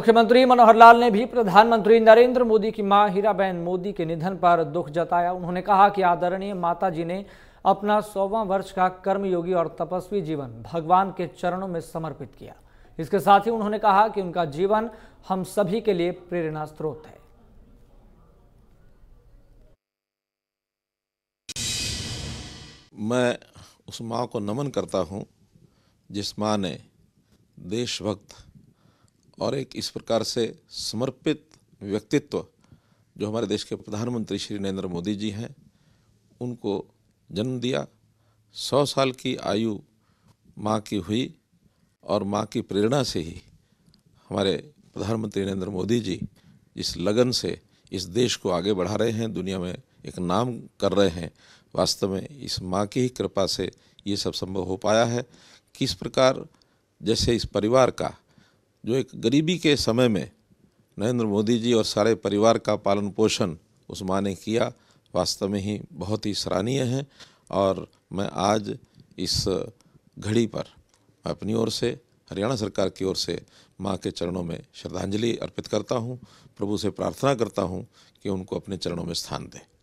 मुख्यमंत्री मनोहर लाल ने भी प्रधानमंत्री नरेंद्र मोदी की मां हीराबेन मोदी के निधन पर दुख जताया उन्होंने कहा कि आदरणीय माता जी ने अपना सौवा वर्ष का कर्मयोगी और तपस्वी जीवन भगवान के चरणों में समर्पित किया इसके साथ ही उन्होंने कहा कि उनका जीवन हम सभी के लिए प्रेरणा स्रोत है मैं उस माँ को नमन करता हूँ जिस माँ ने देशभक्त और एक इस प्रकार से समर्पित व्यक्तित्व जो हमारे देश के प्रधानमंत्री श्री नरेंद्र मोदी जी हैं उनको जन्म दिया सौ साल की आयु माँ की हुई और माँ की प्रेरणा से ही हमारे प्रधानमंत्री नरेंद्र मोदी जी इस लगन से इस देश को आगे बढ़ा रहे हैं दुनिया में एक नाम कर रहे हैं वास्तव में इस माँ की ही कृपा से ये सब संभव हो पाया है किस प्रकार जैसे इस परिवार का जो एक गरीबी के समय में नरेंद्र मोदी जी और सारे परिवार का पालन पोषण उस माँ ने किया वास्तव में ही बहुत ही सराहनीय है और मैं आज इस घड़ी पर अपनी ओर से हरियाणा सरकार की ओर से माँ के चरणों में श्रद्धांजलि अर्पित करता हूँ प्रभु से प्रार्थना करता हूँ कि उनको अपने चरणों में स्थान दें